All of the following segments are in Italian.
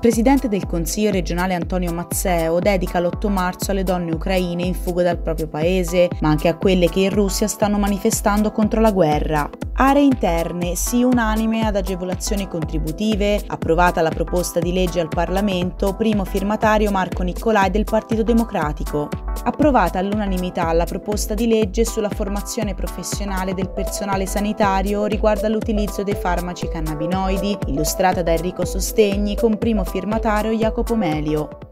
presidente del Consiglio regionale Antonio Mazzeo dedica l'8 marzo alle donne ucraine in fuga dal proprio paese, ma anche a quelle che in Russia stanno manifestando contro la guerra aree interne sì unanime ad agevolazioni contributive, approvata la proposta di legge al Parlamento, primo firmatario Marco Niccolai del Partito Democratico. Approvata all'unanimità la proposta di legge sulla formazione professionale del personale sanitario riguardo all'utilizzo dei farmaci cannabinoidi, illustrata da Enrico Sostegni con primo firmatario Jacopo Melio.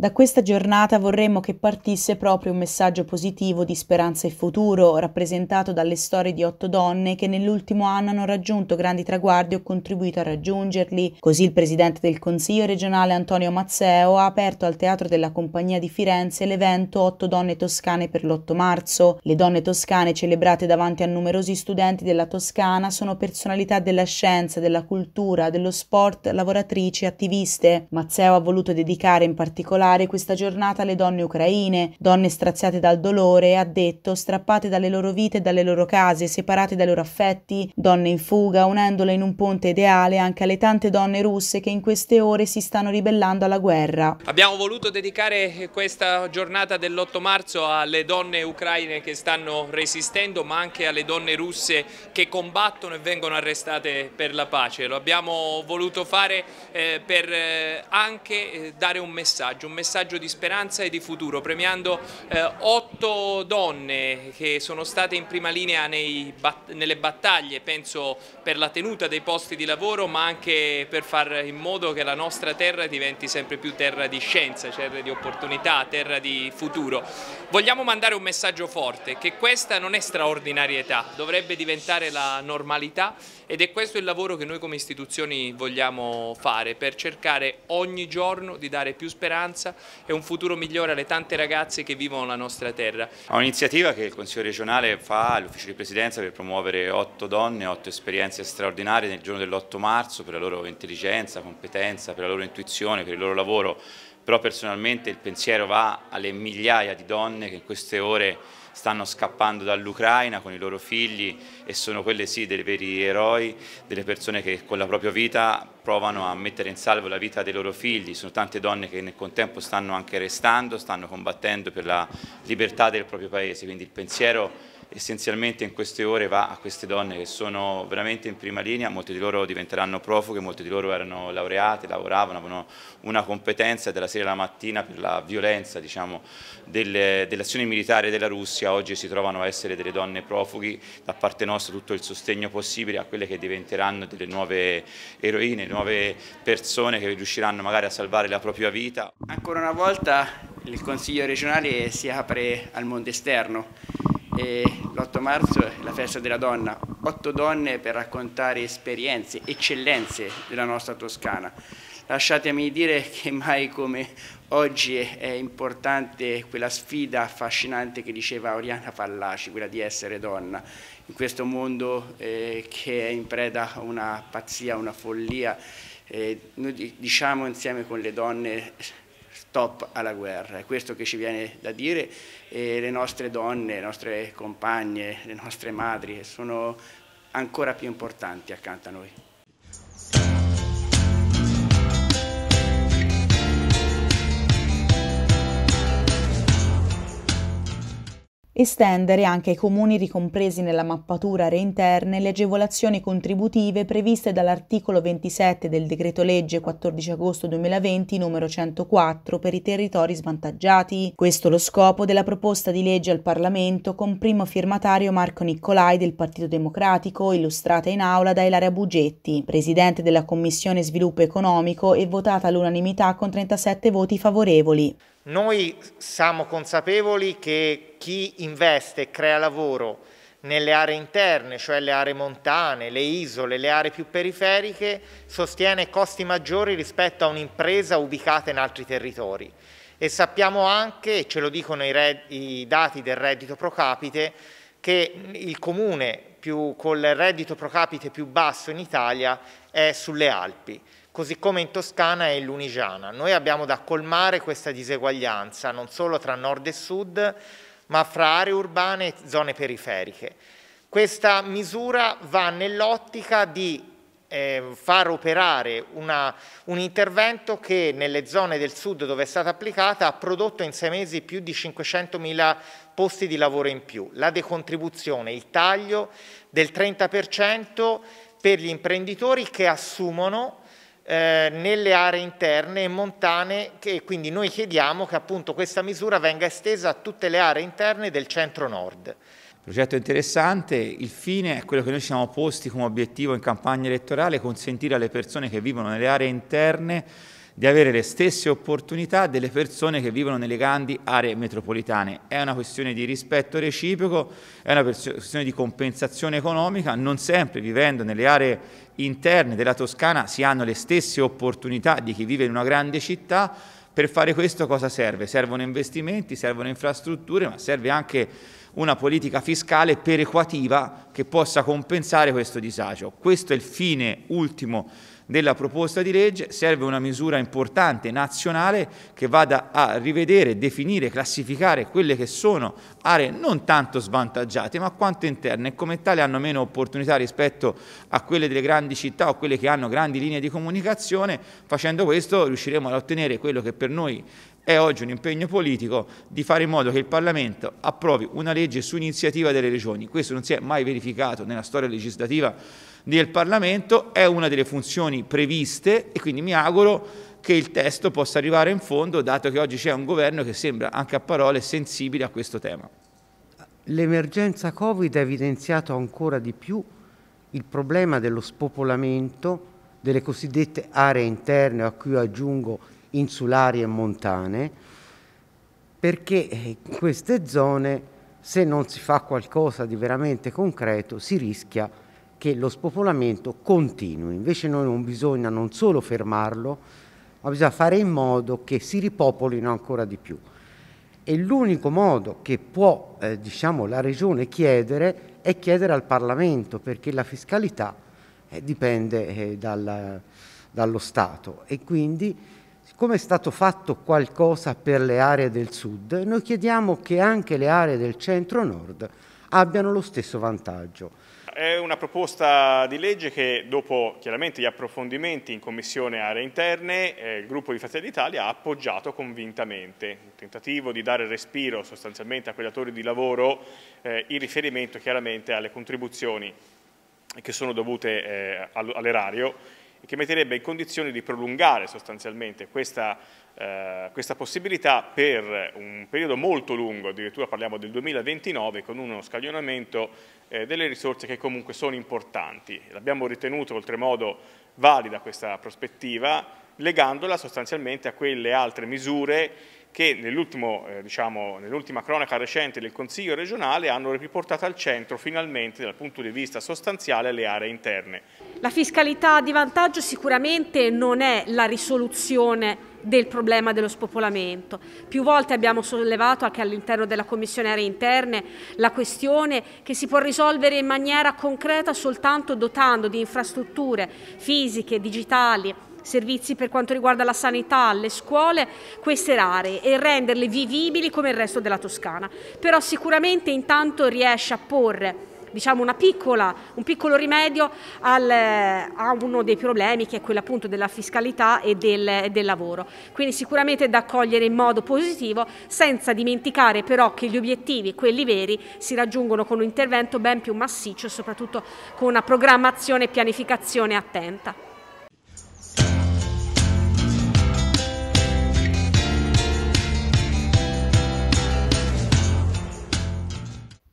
Da questa giornata vorremmo che partisse proprio un messaggio positivo di speranza e futuro, rappresentato dalle storie di otto donne che nell'ultimo anno hanno raggiunto grandi traguardi o contribuito a raggiungerli. Così il presidente del Consiglio regionale Antonio Mazzeo ha aperto al Teatro della Compagnia di Firenze l'evento Otto donne toscane per l'8 marzo. Le donne toscane celebrate davanti a numerosi studenti della Toscana sono personalità della scienza, della cultura, dello sport, lavoratrici, attiviste. Mazzeo ha voluto dedicare in particolare dedicare questa giornata alle donne ucraine, donne straziate dal dolore, ha detto, strappate dalle loro vite e dalle loro case, separate dai loro affetti, donne in fuga, unendole in un ponte ideale anche alle tante donne russe che in queste ore si stanno ribellando alla guerra. Abbiamo voluto dedicare questa giornata dell'8 marzo alle donne ucraine che stanno resistendo, ma anche alle donne russe che combattono e vengono arrestate per la pace. Lo abbiamo voluto fare eh, per eh, anche eh, dare un messaggio, un messaggio messaggio di speranza e di futuro, premiando eh, otto donne che sono state in prima linea nei, nelle battaglie, penso per la tenuta dei posti di lavoro, ma anche per far in modo che la nostra terra diventi sempre più terra di scienza, terra di opportunità, terra di futuro. Vogliamo mandare un messaggio forte, che questa non è straordinarietà, dovrebbe diventare la normalità ed è questo il lavoro che noi come istituzioni vogliamo fare per cercare ogni giorno di dare più speranza casa e un futuro migliore alle tante ragazze che vivono la nostra terra. È un'iniziativa che il Consiglio regionale fa all'Ufficio di Presidenza per promuovere otto donne, otto esperienze straordinarie nel giorno dell'8 marzo per la loro intelligenza, competenza, per la loro intuizione, per il loro lavoro però personalmente il pensiero va alle migliaia di donne che in queste ore stanno scappando dall'Ucraina con i loro figli e sono quelle sì dei veri eroi, delle persone che con la propria vita provano a mettere in salvo la vita dei loro figli, sono tante donne che nel contempo stanno anche restando, stanno combattendo per la libertà del proprio paese, quindi il pensiero essenzialmente in queste ore va a queste donne che sono veramente in prima linea, molte di loro diventeranno profughe, molte di loro erano laureate, lavoravano, avevano una competenza della sera alla mattina per la violenza diciamo, delle, delle, azioni militari della Russia, oggi si trovano a essere delle donne profughi, da parte nostra tutto il sostegno possibile a quelle che diventeranno delle nuove eroine, nuove persone che riusciranno magari a salvare la propria vita. Ancora una volta il Consiglio regionale si apre al mondo esterno l'8 marzo è la festa della donna, otto donne per raccontare esperienze, eccellenze della nostra Toscana. Lasciatemi dire che mai come oggi è importante quella sfida affascinante che diceva Oriana Fallaci, quella di essere donna, in questo mondo eh, che è in preda a una pazzia, una follia. Eh, noi diciamo insieme con le donne stop alla guerra, è questo che ci viene da dire e le nostre donne, le nostre compagne, le nostre madri sono ancora più importanti accanto a noi. estendere anche ai comuni ricompresi nella mappatura reinterne le agevolazioni contributive previste dall'articolo 27 del decreto legge 14 agosto 2020 numero 104 per i territori svantaggiati. Questo lo scopo della proposta di legge al Parlamento con primo firmatario Marco Niccolai del Partito Democratico, illustrata in aula da Ilaria Bugetti, presidente della Commissione Sviluppo Economico e votata all'unanimità con 37 voti favorevoli. Noi siamo consapevoli che chi investe e crea lavoro nelle aree interne, cioè le aree montane, le isole, le aree più periferiche, sostiene costi maggiori rispetto a un'impresa ubicata in altri territori. E sappiamo anche, e ce lo dicono i, red, i dati del reddito pro capite, che il comune più, il reddito pro capite più basso in Italia è sulle Alpi così come in Toscana e in Lunigiana. Noi abbiamo da colmare questa diseguaglianza non solo tra nord e sud, ma fra aree urbane e zone periferiche. Questa misura va nell'ottica di eh, far operare una, un intervento che nelle zone del sud dove è stata applicata ha prodotto in sei mesi più di 500.000 posti di lavoro in più. La decontribuzione, il taglio del 30% per gli imprenditori che assumono eh, nelle aree interne e montane e quindi noi chiediamo che appunto questa misura venga estesa a tutte le aree interne del centro-nord. Progetto interessante, il fine è quello che noi ci siamo posti come obiettivo in campagna elettorale, consentire alle persone che vivono nelle aree interne di avere le stesse opportunità delle persone che vivono nelle grandi aree metropolitane. È una questione di rispetto reciproco, è una questione di compensazione economica, non sempre vivendo nelle aree interne della Toscana si hanno le stesse opportunità di chi vive in una grande città. Per fare questo cosa serve? Servono investimenti, servono infrastrutture, ma serve anche una politica fiscale perequativa che possa compensare questo disagio. Questo è il fine ultimo della proposta di legge, serve una misura importante nazionale che vada a rivedere, definire, classificare quelle che sono aree non tanto svantaggiate ma quanto interne e come tale hanno meno opportunità rispetto a quelle delle grandi città o quelle che hanno grandi linee di comunicazione, facendo questo riusciremo ad ottenere quello che per noi è oggi un impegno politico di fare in modo che il Parlamento approvi una legge su iniziativa delle regioni. Questo non si è mai verificato nella storia legislativa del Parlamento, è una delle funzioni previste e quindi mi auguro che il testo possa arrivare in fondo, dato che oggi c'è un governo che sembra anche a parole sensibile a questo tema. L'emergenza Covid ha evidenziato ancora di più il problema dello spopolamento delle cosiddette aree interne, a cui aggiungo insulari e montane, perché eh, in queste zone se non si fa qualcosa di veramente concreto si rischia che lo spopolamento continui. Invece noi non bisogna non solo fermarlo, ma bisogna fare in modo che si ripopolino ancora di più. E l'unico modo che può eh, diciamo, la Regione chiedere è chiedere al Parlamento, perché la fiscalità eh, dipende eh, dal, dallo Stato e quindi come è stato fatto qualcosa per le aree del sud, noi chiediamo che anche le aree del centro-nord abbiano lo stesso vantaggio. È una proposta di legge che dopo chiaramente gli approfondimenti in Commissione Aree Interne eh, il gruppo di Fratelli d'Italia ha appoggiato convintamente, il tentativo di dare respiro sostanzialmente a quei datori di lavoro eh, in riferimento chiaramente alle contribuzioni che sono dovute eh, all'erario e che metterebbe in condizione di prolungare sostanzialmente questa, eh, questa possibilità per un periodo molto lungo, addirittura parliamo del 2029, con uno scaglionamento eh, delle risorse che comunque sono importanti. L'abbiamo ritenuto oltremodo valida questa prospettiva, legandola sostanzialmente a quelle altre misure che nell'ultima eh, diciamo, nell cronaca recente del Consiglio regionale hanno riportato al centro finalmente dal punto di vista sostanziale le aree interne. La fiscalità di vantaggio sicuramente non è la risoluzione del problema dello spopolamento. Più volte abbiamo sollevato anche all'interno della Commissione Aree Interne la questione che si può risolvere in maniera concreta soltanto dotando di infrastrutture fisiche, digitali, servizi per quanto riguarda la sanità, le scuole, queste aree e renderle vivibili come il resto della Toscana. Però sicuramente intanto riesce a porre diciamo piccola, un piccolo rimedio al, eh, a uno dei problemi che è quello appunto della fiscalità e del, del, lavoro. Quindi sicuramente è da accogliere in modo positivo senza dimenticare però che gli obiettivi, quelli veri, si raggiungono con un intervento ben più massiccio e soprattutto con una programmazione e pianificazione attenta.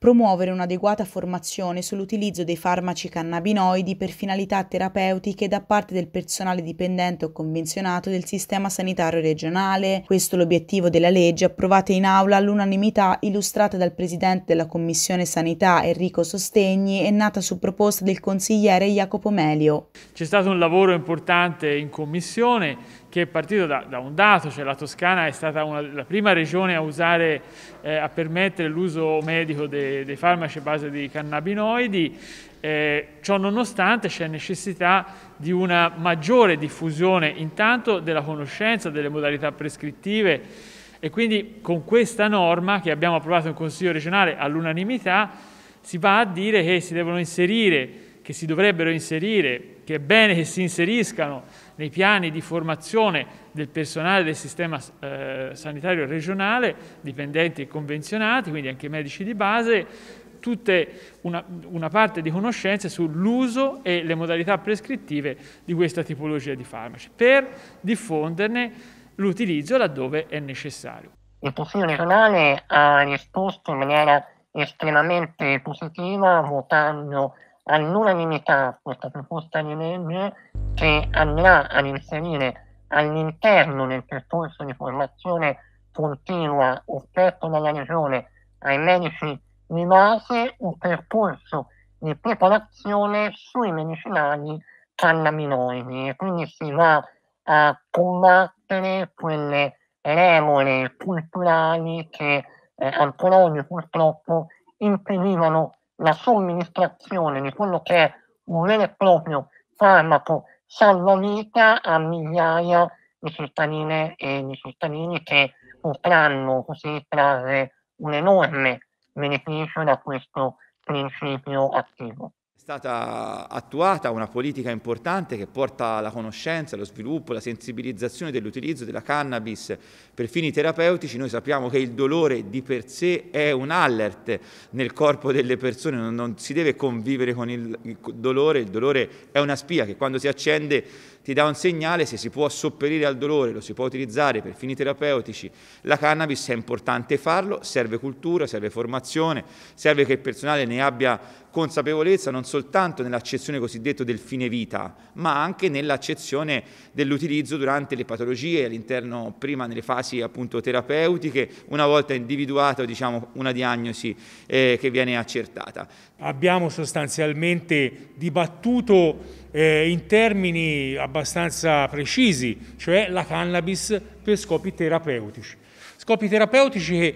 promuovere un'adeguata formazione sull'utilizzo dei farmaci cannabinoidi per finalità terapeutiche da parte del personale dipendente o convenzionato del sistema sanitario regionale. Questo è l'obiettivo della legge approvata in aula all'unanimità illustrata dal presidente della Commissione Sanità Enrico Sostegni e nata su proposta del consigliere Jacopo Melio. C'è stato un lavoro importante in commissione che è partito da, da, un dato, cioè la Toscana è stata una, la prima regione a, usare, eh, a permettere l'uso medico dei, dei farmaci a base di cannabinoidi, eh, ciò nonostante c'è necessità di una maggiore diffusione intanto della conoscenza, delle modalità prescrittive e quindi con questa norma che abbiamo approvato in Consiglio regionale all'unanimità si va a dire che si devono inserire, che si dovrebbero inserire, che è bene che si inseriscano nei piani di formazione del personale del sistema eh, sanitario regionale, dipendenti e convenzionati, quindi anche medici di base, una, una, parte di conoscenze sull'uso e le modalità prescrittive di questa tipologia di farmaci, per diffonderne l'utilizzo laddove è necessario. Il Consiglio regionale ha risposto in maniera estremamente positiva votando all'unanimità questa proposta di legge che andrà ad inserire all'interno del percorso di formazione continua offerto dalla Regione ai medici di base un percorso di preparazione sui medicinali cannabinoidi e quindi si va a combattere quelle regole culturali che eh, ancora oggi purtroppo impedivano la somministrazione di quello che è un vero e proprio farmaco salvavita a migliaia di cittadine e di cittadini che potranno così trarre un enorme beneficio da questo principio attivo stata attuata una politica importante che porta alla conoscenza, allo sviluppo, alla sensibilizzazione dell'utilizzo della cannabis per fini terapeutici. Noi sappiamo che il dolore di per sé è un alert nel corpo delle persone, non, non si deve convivere con il, il dolore, il dolore è una spia che quando si accende ti dà un segnale, se si può sopperire al dolore, lo si può utilizzare per fini terapeutici, la cannabis è importante farlo, serve cultura, serve formazione, serve che il personale ne abbia consapevolezza non soltanto nell'accezione cosiddetta del fine vita, ma anche nell'accezione dell'utilizzo durante le patologie all'interno, prima nelle fasi appunto terapeutiche, una volta individuata diciamo, una diagnosi eh, che viene accertata. Abbiamo sostanzialmente dibattuto eh, in termini abbastanza precisi, cioè la cannabis per scopi terapeutici. Scopi terapeutici che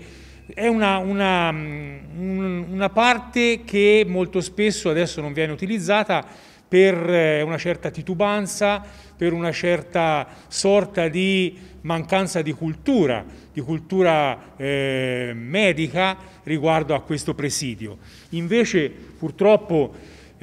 è una, una, una, parte che molto spesso adesso non viene utilizzata per eh, una certa titubanza, per una certa sorta di mancanza di cultura, di cultura eh, medica riguardo a questo presidio. Invece purtroppo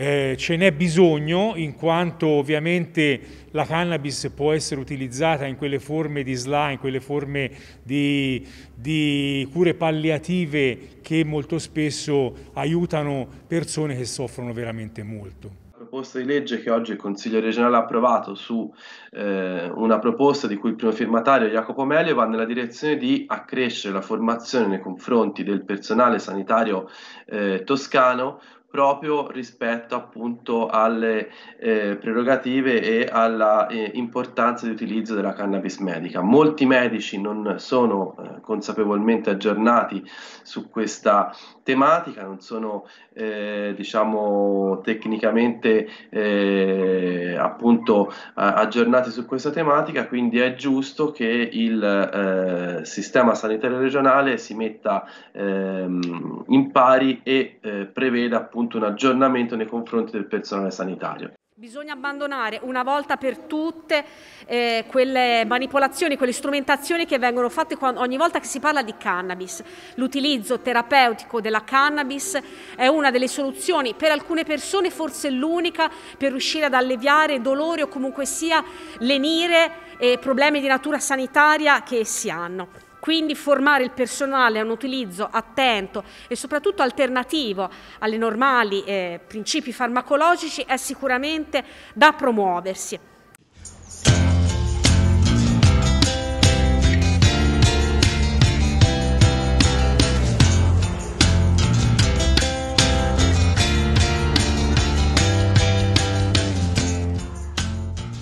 eh, ce n'è bisogno in quanto ovviamente la cannabis può essere utilizzata in quelle forme di SLA, in quelle forme di, di cure palliative che molto spesso aiutano persone che soffrono veramente molto proposta di legge che oggi il Consiglio regionale ha approvato su eh, una proposta di cui il primo firmatario Jacopo Melio va nella direzione di accrescere la formazione nei confronti del personale sanitario eh, toscano proprio rispetto appunto alle eh, prerogative e alla eh, importanza di utilizzo della cannabis medica. Molti medici non sono eh, consapevolmente aggiornati su questa tematica, non sono eh, diciamo tecnicamente eh, appunto aggiornati su questa tematica, quindi è giusto che il eh, sistema sanitario regionale si metta ehm, in pari e preveda appunto appunto un aggiornamento nei confronti del personale sanitario. Bisogna abbandonare una volta per tutte eh, quelle manipolazioni, quelle strumentazioni che vengono fatte quando, ogni volta che si parla di cannabis. L'utilizzo terapeutico della cannabis è una delle soluzioni, per alcune persone forse l'unica, per riuscire ad alleviare dolori o comunque sia lenire eh, problemi di natura sanitaria che essi hanno. Quindi formare il personale a un utilizzo attento e soprattutto alternativo alle normali eh, principi farmacologici è sicuramente da promuoversi.